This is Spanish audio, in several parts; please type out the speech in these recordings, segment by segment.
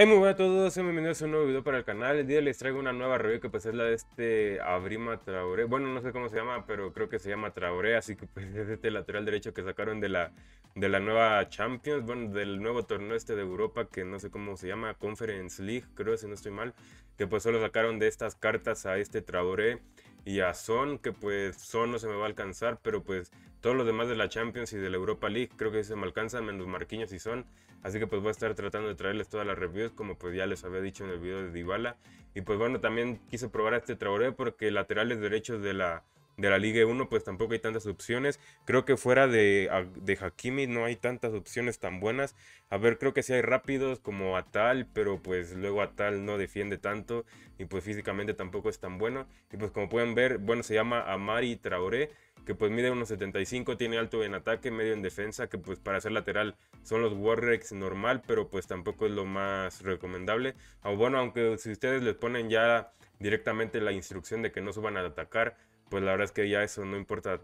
¡Hola muy buenas a todos, bienvenidos a un nuevo video para el canal. El día les traigo una nueva review que pues es la de este Abrima Traoré. Bueno, no sé cómo se llama, pero creo que se llama Traoré, así que pues, es este lateral derecho que sacaron de la, de la nueva Champions, bueno, del nuevo torneo este de Europa que no sé cómo se llama, Conference League, creo si no estoy mal, que pues solo sacaron de estas cartas a este Traoré y a Son, que pues Son no se me va a alcanzar, pero pues todos los demás de la Champions y de la Europa League creo que se me alcanzan, menos Marquinhos y Son. Así que pues voy a estar tratando de traerles todas las reviews, como pues ya les había dicho en el video de Dybala. Y pues bueno, también quise probar a este Traoré porque laterales derechos de la de la Liga 1 pues tampoco hay tantas opciones. Creo que fuera de, ah, de Hakimi no hay tantas opciones tan buenas. A ver, creo que sí hay rápidos como Atal, pero pues luego Atal no defiende tanto y pues físicamente tampoco es tan bueno. Y pues como pueden ver, bueno, se llama Amari Traoré, que pues mide unos 75, tiene alto en ataque, medio en defensa, que pues para ser lateral son los Warrex normal, pero pues tampoco es lo más recomendable. O bueno, aunque si ustedes les ponen ya directamente la instrucción de que no suban a atacar, pues la verdad es que ya eso no importa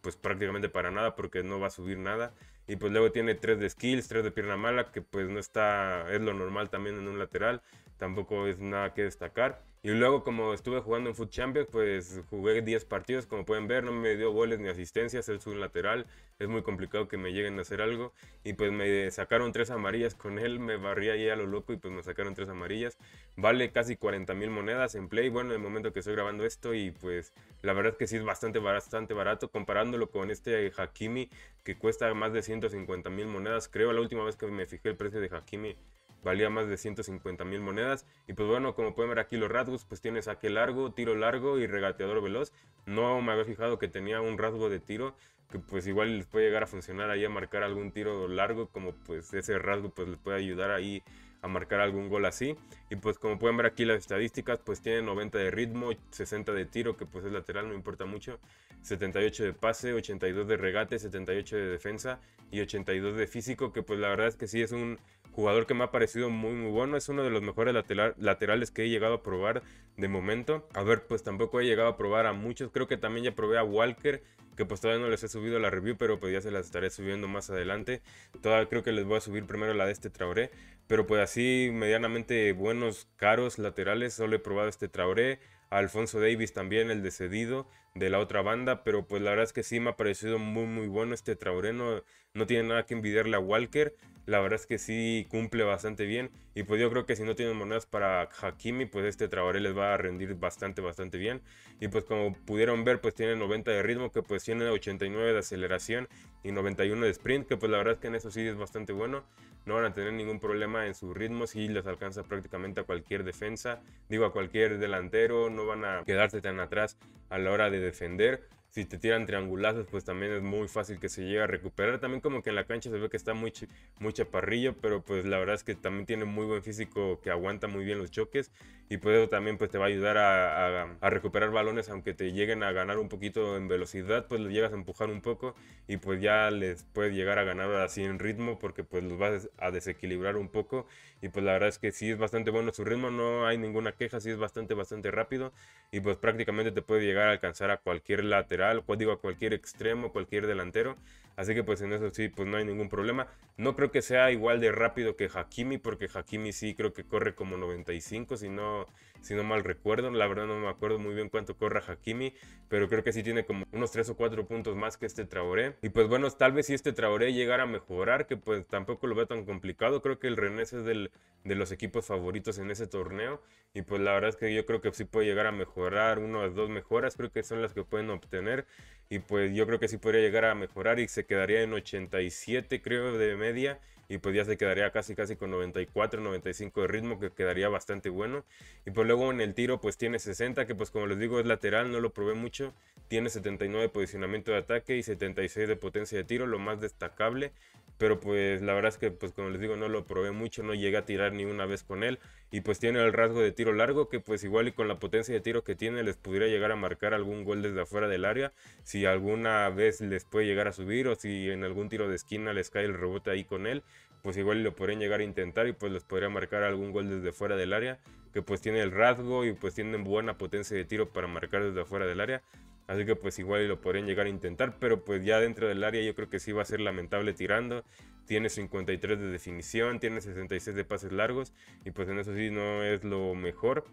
pues prácticamente para nada porque no va a subir nada y pues luego tiene 3 de skills, 3 de pierna mala, que pues no está, es lo normal también en un lateral, tampoco es nada que destacar. Y luego como estuve jugando en Foot Champions, pues jugué 10 partidos, como pueden ver, no me dio goles ni asistencias, es un lateral, es muy complicado que me lleguen a hacer algo. Y pues me sacaron 3 amarillas con él, me barría ahí a lo loco y pues me sacaron 3 amarillas. Vale casi 40 mil monedas en Play, bueno, en el momento que estoy grabando esto y pues la verdad es que sí es bastante, bastante barato comparándolo con este Hakimi que cuesta más de 100 150 mil monedas. Creo la última vez que me fijé el precio de Hakimi valía más de 150 mil monedas. Y pues bueno, como pueden ver aquí los rasgos, pues tiene saque largo, tiro largo y regateador veloz. No me había fijado que tenía un rasgo de tiro, que pues igual les puede llegar a funcionar ahí a marcar algún tiro largo, como pues ese rasgo pues les puede ayudar ahí a marcar algún gol así. Y pues como pueden ver aquí las estadísticas, pues tiene 90 de ritmo, 60 de tiro, que pues es lateral, no importa mucho, 78 de pase, 82 de regate, 78 de defensa y 82 de físico, que pues la verdad es que sí es un jugador que me ha parecido muy muy bueno, es uno de los mejores laterales que he llegado a probar de momento. A ver, pues tampoco he llegado a probar a muchos, creo que también ya probé a Walker, que pues todavía no les he subido la review, pero pues ya se las estaré subiendo más adelante. Todavía creo que les voy a subir primero la de este Traoré, pero pues así, medianamente buenos, caros laterales. Solo he probado este Traoré, Alfonso Davis también, el decedido de la otra banda, pero pues la verdad es que sí me ha parecido muy muy bueno este Traoré, no, tiene nada que envidiarle a Walker, la verdad es que sí cumple bastante bien y pues yo creo que si no tienen monedas para Hakimi, pues este Traoré les va a rendir bastante bastante bien y pues como pudieron ver pues tiene 90 de ritmo, que pues tiene 89 de aceleración y 91 de sprint, que pues la verdad es que en eso sí es bastante bueno, no van a tener ningún problema en sus ritmos y les alcanza prácticamente a cualquier defensa, digo a cualquier delantero, no van a quedarse tan atrás a la hora de defender. Si te tiran triangulazos, pues también es muy fácil que se llegue a recuperar. También como que en la cancha se ve que está muy, muy chaparrillo, pero pues la verdad es que también tiene muy buen físico que aguanta muy bien los choques y pues también pues te va a ayudar a, a, recuperar balones aunque te lleguen a ganar un poquito en velocidad pues los llegas a empujar un poco y pues ya les puedes llegar a ganar así en ritmo porque pues los vas a desequilibrar un poco y pues la verdad es que sí es bastante bueno su ritmo no hay ninguna queja sí es bastante bastante rápido y pues prácticamente te puede llegar a alcanzar a cualquier lateral digo a cualquier extremo cualquier delantero así que pues en eso sí pues no hay ningún problema no creo que sea igual de rápido que Hakimi porque Hakimi sí creo que corre como 95 si no si no mal recuerdo. La verdad no me acuerdo muy bien cuánto corra Hakimi, pero creo que sí tiene como unos 3 o 4 puntos más que este Traoré. Y pues bueno, tal vez si este Traoré llegara a mejorar, que pues tampoco lo veo tan complicado, creo que el Rennes es de los equipos favoritos en ese torneo. Y pues la verdad es que yo creo que sí puede llegar a mejorar, una o dos mejoras creo que son las que pueden obtener. Y pues yo creo que sí podría llegar a mejorar y se quedaría en 87 creo de media y pues ya se quedaría casi casi con 94, 95 de ritmo que quedaría bastante bueno. Y pues luego en el tiro pues tiene 60 que pues como les digo es lateral, no lo probé mucho, tiene 79 de posicionamiento de ataque y 76 de potencia de tiro, lo más destacable pero pues la verdad es que pues como les digo no lo probé mucho, no llegué a tirar ni una vez con él y pues tiene el rasgo de tiro largo que pues igual y con la potencia de tiro que tiene les pudiera llegar a marcar algún gol desde afuera del área si alguna vez les puede llegar a subir o si en algún tiro de esquina les cae el rebote ahí con él pues igual lo podrían llegar a intentar y pues les podría marcar algún gol desde fuera del área que pues tiene el rasgo y pues tienen buena potencia de tiro para marcar desde afuera del área Así que pues igual lo podrían llegar a intentar, pero pues ya dentro del área yo creo que sí va a ser lamentable tirando. Tiene 53 de definición, tiene 66 de pases largos y pues en eso sí no es lo mejor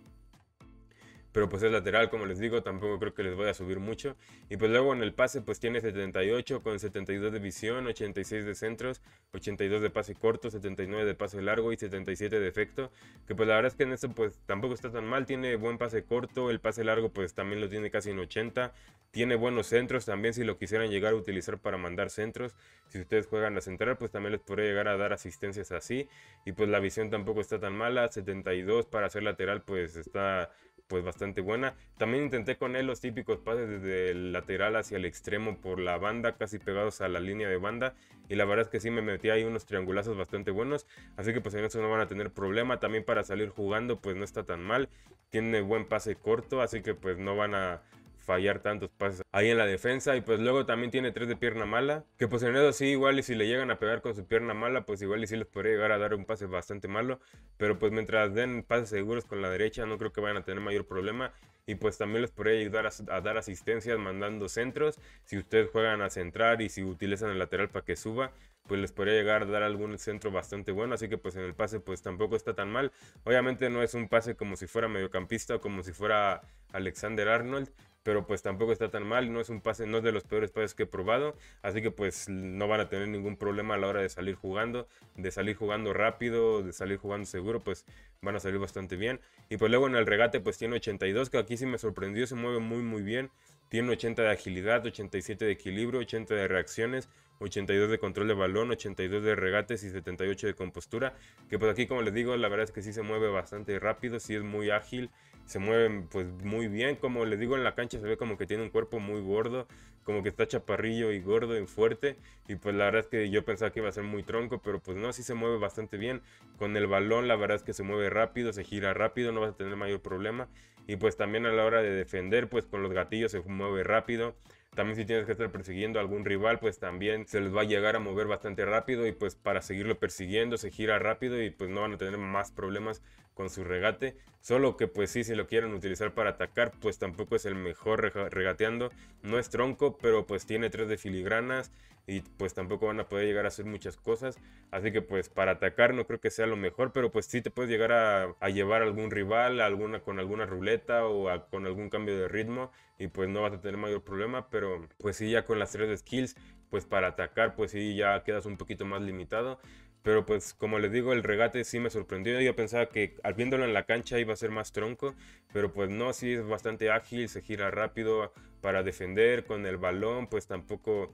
pero pues es lateral, como les digo, tampoco creo que les voy a subir mucho. Y pues luego en el pase pues tiene 78 con 72 de visión, 86 de centros, 82 de pase corto, 79 de pase largo y 77 de efecto, que pues la verdad es que en esto pues tampoco está tan mal, tiene buen pase corto, el pase largo pues también lo tiene casi en 80, tiene buenos centros también si lo quisieran llegar a utilizar para mandar centros, si ustedes juegan a central pues también les podría llegar a dar asistencias así y pues la visión tampoco está tan mala, 72 para ser lateral pues está pues bastante buena. También intenté con él los típicos pases desde el lateral hacia el extremo por la banda, casi pegados a la línea de banda. Y la verdad es que sí me metí ahí unos triangulazos bastante buenos. Así que pues en eso no van a tener problema. También para salir jugando pues no está tan mal. Tiene buen pase corto, así que pues no van a fallar tantos pases ahí en la defensa. Y pues luego también tiene tres de pierna mala. Que pues en eso sí, igual y si le llegan a pegar con su pierna mala, pues igual y si les podría llegar a dar un pase bastante malo. Pero pues mientras den pases seguros con la derecha, no creo que vayan a tener mayor problema. Y pues también les podría ayudar a, a dar asistencias mandando centros. Si ustedes juegan a centrar y si utilizan el lateral para que suba, pues les podría llegar a dar algún centro bastante bueno, así que pues en el pase pues tampoco está tan mal. Obviamente no es un pase como si fuera mediocampista o como si fuera Alexander Arnold, pero pues tampoco está tan mal, no es un pase, no es de los peores pases que he probado, así que pues no van a tener ningún problema a la hora de salir jugando, de salir jugando rápido, de salir jugando seguro, pues van a salir bastante bien. Y pues luego en el regate pues tiene 82, que aquí sí me sorprendió, se mueve muy muy bien, tiene 80 de agilidad, 87 de equilibrio, 80 de reacciones, 82 de control de balón, 82 de regates y 78 de compostura. Que pues aquí, como les digo, la verdad es que sí se mueve bastante rápido, sí es muy ágil, se mueven pues muy bien, como les digo en la cancha se ve como que tiene un cuerpo muy gordo, como que está chaparrillo y gordo y fuerte y pues la verdad es que yo pensaba que iba a ser muy tronco, pero pues no, sí se mueve bastante bien, con el balón la verdad es que se mueve rápido, se gira rápido, no vas a tener mayor problema y pues también a la hora de defender, pues con los gatillos se mueve rápido. También si tienes que estar persiguiendo algún rival, pues también se les va a llegar a mover bastante rápido y pues para seguirlo persiguiendo se gira rápido y pues no van a tener más problemas con su regate. Solo que pues sí, si lo quieren utilizar para atacar, pues tampoco es el mejor regateando. No es tronco, pero pues tiene tres de filigranas y pues tampoco van a poder llegar a hacer muchas cosas. Así que pues para atacar no creo que sea lo mejor, pero pues sí te puedes llegar a, llevar a algún rival, alguna, con alguna ruleta o con algún cambio de ritmo y pues no vas a tener mayor problema, pero pues sí ya con las tres skills, pues para atacar pues sí ya quedas un poquito más limitado. Pero pues como les digo, el regate sí me sorprendió. Yo pensaba que al viéndolo en la cancha iba a ser más tronco, pero pues no, sí es bastante ágil, se gira rápido para defender con el balón, pues tampoco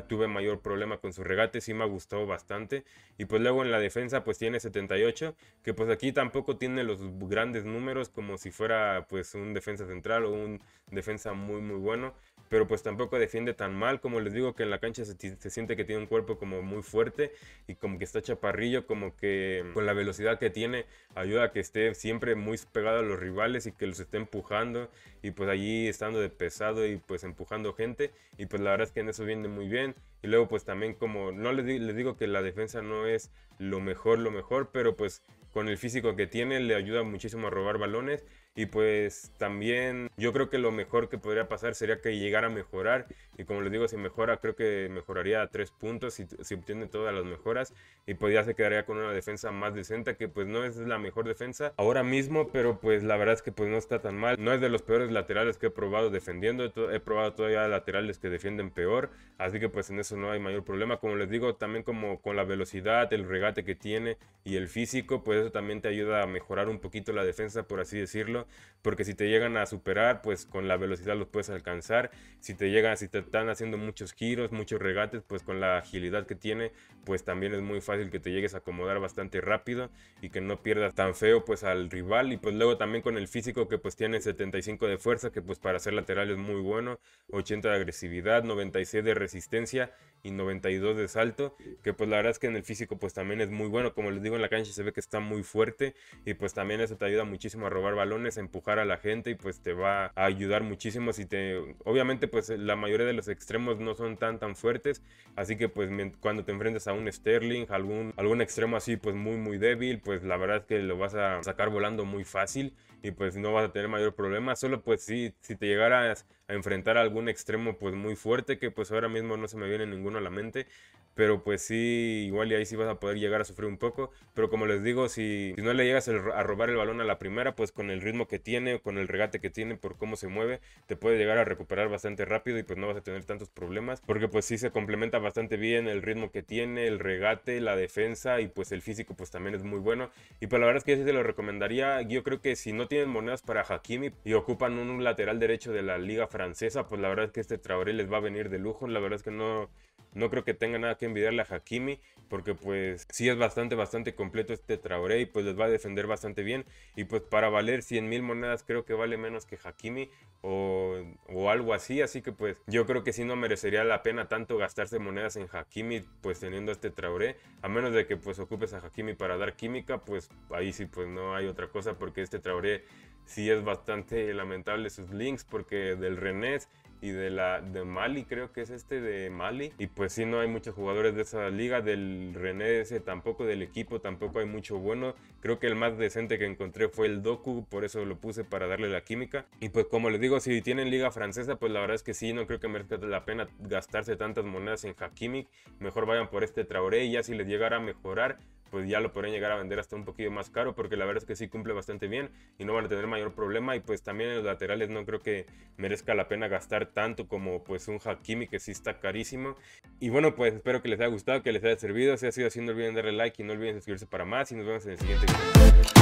tuve mayor problema con su regate, sí me gustó bastante. Y pues luego en la defensa pues tiene 78, que pues aquí tampoco tiene los grandes números como si fuera pues un defensa central o un defensa muy muy bueno. Pero pues tampoco defiende tan mal, como les digo que en la cancha se, se siente que tiene un cuerpo como muy fuerte y como que está chaparrillo, como que con la velocidad que tiene ayuda a que esté siempre muy pegado a los rivales y que los esté empujando y pues allí estando de pesado y pues empujando gente y pues la verdad es que en eso viene muy bien y luego pues también como, no les, les digo que la defensa no es lo mejor, lo mejor, pero pues con el físico que tiene le ayuda muchísimo a robar balones y pues también yo creo que lo mejor que podría pasar sería que llegara a mejorar. Y como les digo, si mejora, creo que mejoraría a tres puntos si, si obtiene todas las mejoras. Y podría pues ya se quedaría con una defensa más decente, que pues no es la mejor defensa ahora mismo, pero pues la verdad es que pues no está tan mal. No es de los peores laterales que he probado defendiendo. He probado todavía laterales que defienden peor. Así que pues en eso no hay mayor problema. Como les digo, también como con la velocidad, el regate que tiene y el físico, pues eso también te ayuda a mejorar un poquito la defensa, por así decirlo porque si te llegan a superar, pues con la velocidad los puedes alcanzar. Si te llegan, si te están haciendo muchos giros, muchos regates, pues con la agilidad que tiene, pues también es muy fácil que te llegues a acomodar bastante rápido y que no pierdas tan feo pues al rival y pues luego también con el físico que pues tiene 75 de fuerza, que pues para ser lateral es muy bueno, 80 de agresividad, 96 de resistencia y 92 de salto, que pues la verdad es que en el físico pues también es muy bueno, como les digo en la cancha se ve que está muy fuerte y pues también eso te ayuda muchísimo a robar balones, a empujar a la gente y pues te va a ayudar muchísimo si te obviamente pues la mayoría de los extremos no son tan tan fuertes, así que pues cuando te enfrentas a un Sterling, algún algún extremo así pues muy muy débil, pues la verdad es que lo vas a sacar volando muy fácil y pues no vas a tener mayor problema, solo pues si te llegaras a enfrentar algún extremo pues muy fuerte que pues ahora mismo no se me viene ninguno a la mente pero pues sí, igual y ahí sí vas a poder llegar a sufrir un poco. Pero como les digo, si, no le llegas a robar el balón a la primera, pues con el ritmo que tiene, con el regate que tiene, por cómo se mueve, te puede llegar a recuperar bastante rápido y pues no vas a tener tantos problemas. Porque pues sí se complementa bastante bien el ritmo que tiene, el regate, la defensa y pues el físico pues también es muy bueno. Y pues la verdad es que yo sí te lo recomendaría. Yo creo que si no tienen monedas para Hakimi y ocupan un lateral derecho de la liga francesa, pues la verdad es que este Traoré les va a venir de lujo. La verdad es que no no creo que tenga nada que envidiarle a Hakimi, porque pues sí es bastante, bastante completo este Traoré y pues les va a defender bastante bien. Y pues para valer 100 mil monedas creo que vale menos que Hakimi o, o, algo así. Así que pues yo creo que sí no merecería la pena tanto gastarse monedas en Hakimi, pues teniendo este Traoré. A menos de que pues ocupes a Hakimi para dar química, pues ahí sí pues no hay otra cosa, porque este Traoré sí es bastante lamentable sus links, porque del Renés y de la de Mali, creo que es este de Mali. Y pues sí, no hay muchos jugadores de esa liga, del René ese tampoco, del equipo tampoco hay mucho bueno. Creo que el más decente que encontré fue el Doku, por eso lo puse para darle la química. Y pues como les digo, si tienen liga francesa, pues la verdad es que sí, no creo que merezca la pena gastarse tantas monedas en Hakimi. Mejor vayan por este Traoré y ya si les llegara a mejorar, pues ya lo podrían llegar a vender hasta un poquito más caro, porque la verdad es que sí cumple bastante bien y no van a tener mayor problema. Y pues también en los laterales no creo que merezca la pena gastar tanto como pues un Hakimi que sí está carísimo. Y bueno, pues espero que les haya gustado, que les haya servido. Si ha sido así, no olviden darle like y no olviden suscribirse para más. Y nos vemos en el siguiente video.